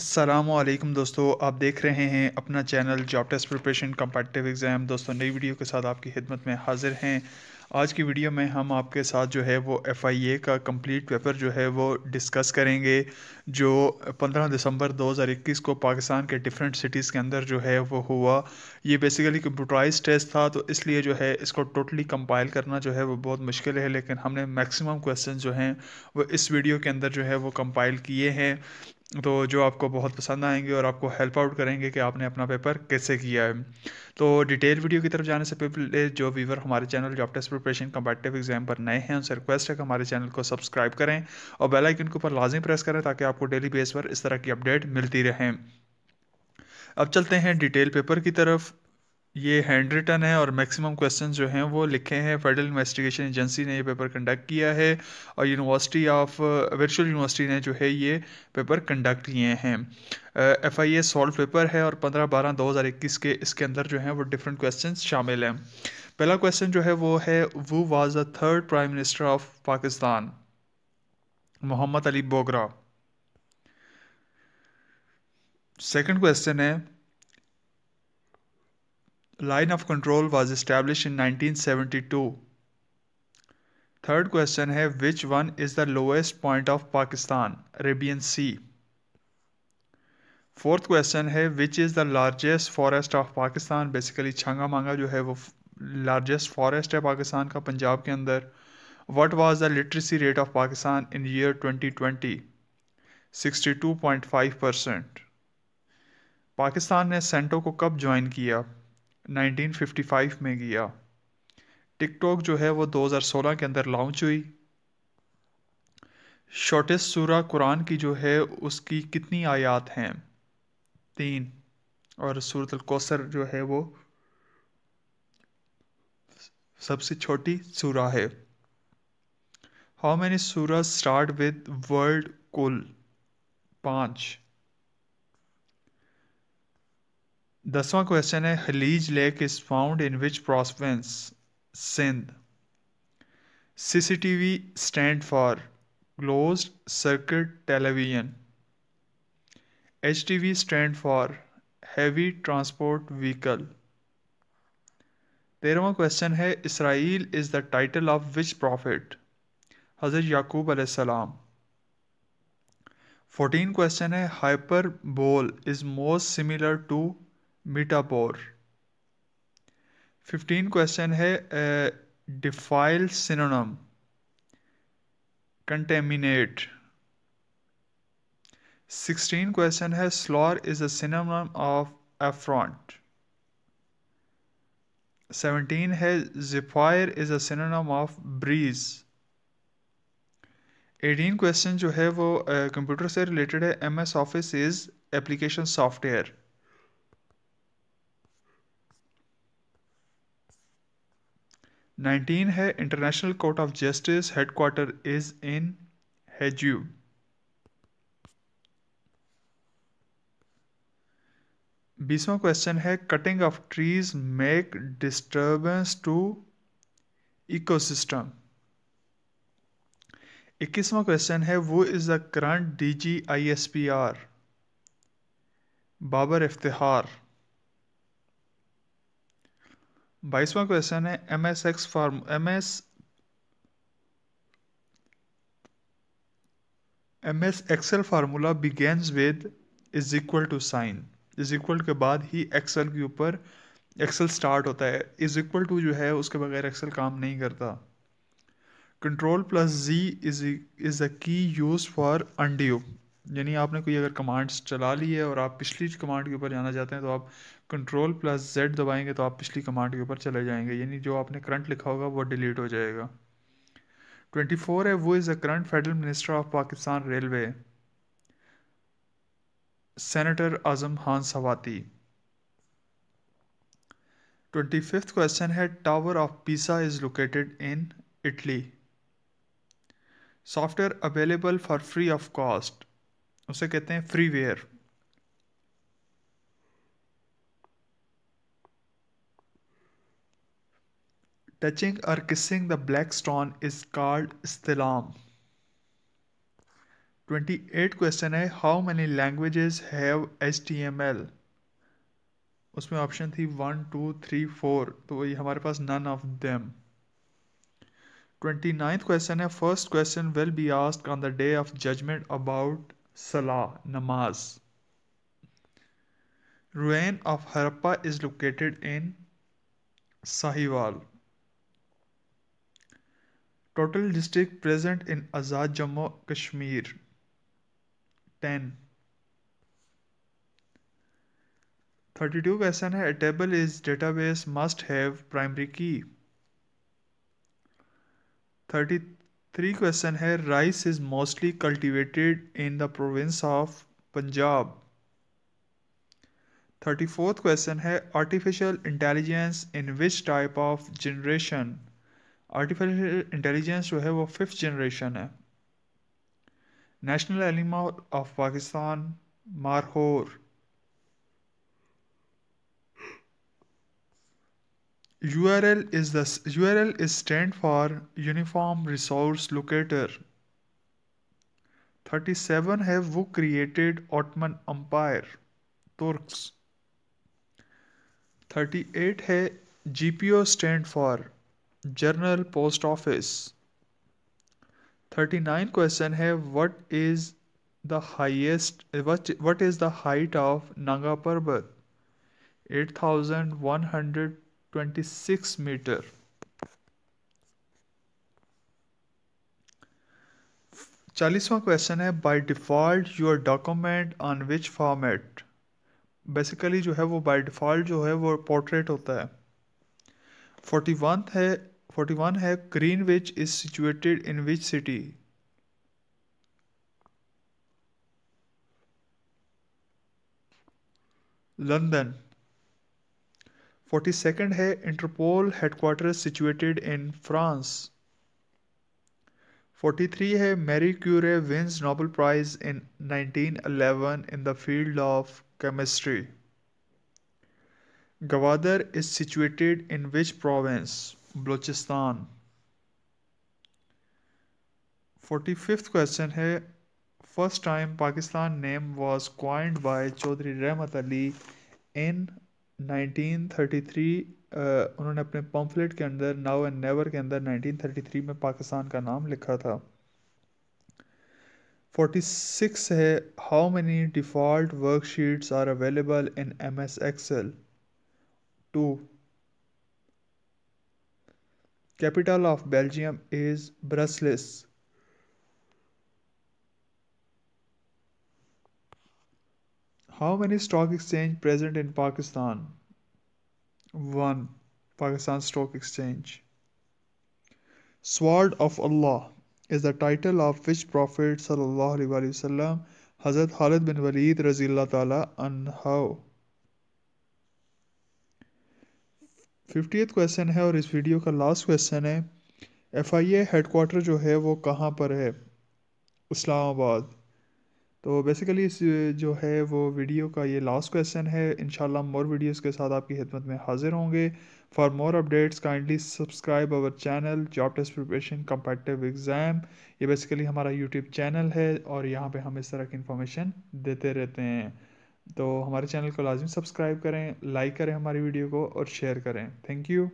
असलम दोस्तों आप देख रहे हैं अपना channel job test preparation competitive exam दोस्तों नई वीडियो के साथ आपकी खिदमत में हाजिर हैं आज की वीडियो में हम आपके साथ जो है वो एफ़ आई ए का कंप्लीट पेपर जो है वो डिस्कस करेंगे जो 15 दिसंबर 2021 को पाकिस्तान के डिफरेंट सिटीज़ के अंदर जो है वो हुआ ये बेसिकली कंप्यूटराइज टेस्ट था तो इसलिए जो है इसको टोटली कंपाइल करना जो है वो बहुत मुश्किल है लेकिन हमने मैक्सिमम क्वेश्चन जो हैं वो इस वीडियो के अंदर जो है वो कंपाइल किए हैं तो जो आपको बहुत पसंद आएंगे और आपको हेल्प आउट करेंगे कि आपने अपना पेपर कैसे किया है तो डिटेल वीडियो की तरफ जाने से पहले जो व्यूवर हमारे channel job test preparation competitive exam पर नए हैं उनसे रिक्वेस्ट है कि हमारे चैनल को सब्सक्राइब करें और बेल आइकन के ऊपर लाजमी प्रेस करें ताकि आपको डेली बेस पर इस तरह की अपडेट मिलती रहें अब चलते हैं डिटेल पेपर की तरफ ये हैंड रिटन है और मैक्सिमम क्वेश्चन जो हैं वो लिखे हैं फेडरल इन्वेस्टिगेशन एजेंसी ने ये पेपर कंडक्ट किया है और यूनिवर्सिटी ऑफ वर्चुअल यूनिवर्सिटी ने जो है ये पेपर कंडक्ट किए हैं F I A solve paper है और पंद्रह बारह दो हज़ार इक्कीस के इसके अंदर जो है वो डिफरेंट क्वेश्चन शामिल हैं पहला क्वेश्चन जो है वो है वो was the third prime minister of Pakistan Mohammad Ali Bogra second question है line of control was established in 1972 third question है which one is the lowest point of Pakistan Arabian sea fourth question है which is the largest forest of Pakistan basically Changa Manga जो है वो largest forest है पाकिस्तान का पंजाब के अंदर what was the literacy rate of Pakistan in year twenty twenty sixty two point five percent Pakistan ने SEATO को कब ज्वाइन किया 1955 में गया टिकटॉक जो है वो 2016 के अंदर लॉन्च हुई शॉर्टेस्ट सूरा कुरान की जो है उसकी कितनी आयात हैं तीन और सूरत कोसर जो है वो सबसे छोटी सूरा है how many surah start with world कुल पाँच दसवां क्वेश्चन है Haleji lake is found in which province Sindh CCTV stand for closed circuit television H T V stand for heavy transport vehicle तेरहवा क्वेश्चन है Israel is the title of which prophet Hazrat Yaqub अलैहिस्सलाम fourteen question है hyperbole is most similar to metaphor fifteen question है defile synonym contaminate sixteen question है स्लॉर is a synonym of affront seventeen है zephyr is a synonym of breeze eighteen question जो है वो computer uh, से related है M S office is application software nineteen है international court of justice headquarter is in Hague बीसवा question है cutting of trees make disturbance to ecosystem इक्कीसवा question है वो is the current D G I S P R Babar Iftikhar बाईसवा question है M S x form M S M S Excel formula begins with is equal to sign is equal के बाद ही Excel के ऊपर Excel start होता है is equal to जो है उसके बगैर एक्सेल काम नहीं करता control plus G is is a key use for अंडियो यानी आपने कोई अगर कमांड्स चला ली है और आप पिछली कमांड के ऊपर जाना चाहते हैं तो आप कंट्रोल प्लस जेड दबाएंगे तो आप पिछली कमांड के ऊपर चले जाएंगे यानी जो आपने करंट लिखा होगा वो डिलीट हो जाएगा 24 है वो is the current federal minister of Pakistan railway senator Azam Khan Swati twenty fifth question है tower of Pisa is located in Italy software available for free of cost उसे कहते हैं freeware touching Touching kissing the black stone is called called twenty eight question है how many languages have H T M L उसमें option थी one two three four तो वही हमारे पास none of them twenty ninth question है first question will be ask on the day of judgement about salah namaz ruins of Harappa is located in Sahiwal Total district present in Azad Jammu Kashmir 10 32 question hai a table is database must have primary key 33 question hai rice is mostly cultivated in the province of Punjab 34th question है artificial intelligence in which type of generation artificial intelligence जो है वो fifth generation है national एलिमा of Pakistan markhor U R L is the R L is stand for uniform resource locator thirty seven है वो created Ottoman empire Turk thirty eight है G P O stand for general post office thirty nine question है what is the highest what is the height of Nanga Parbat eight thousand one hundred twenty six metre चालीसवा question है by default your document on which format basically जो है वो by default जो है वो portrait होता है फोर्टी वन है 41 है Greenwich is situated in which city? London. 42nd है Interpol headquarters situated in France. 43 है Marie Curie wins Nobel Prize in 1911 in the field of chemistry. Gavadar is situated in which province? Balochistan forty fifth question है first time Pakistan name was coined by Chaudhry Rahmat Ali इन 1933 उन्होंने अपने pamphlet के अंदर now and never के अंदर 1933 में पाकिस्तान का नाम लिखा था 46 है how many default worksheets are available in M S Excel two capital of Belgium is Brussels. How many stock exchange present in Pakistan? 1. Pakistan Stock Exchange. Sword of Allah is the title of which Prophet Sallallahu Alaihi Wasallam Hazrat Khalid bin Walid Razillah Ta'ala how? Fifty question है और इस video का last question है F I A headquarter जो है वो कहाँ पर है इस्लामाबाद तो बेसिकली इस जो है वो वीडियो का ये लास्ट क्वेश्चन है इन मोर वीडियोस के साथ आपकी खिदमत में हाजिर होंगे for more updates kindly subscribe our channel job test preparation competitive exam ये बेसिकली हमारा यूट्यूब चैनल है और यहाँ पे हम इस तरह की इन्फॉर्मेशन देते रहते हैं तो हमारे चैनल को लाजमी सब्सक्राइब करें लाइक करें हमारी वीडियो को और शेयर करें थैंक यू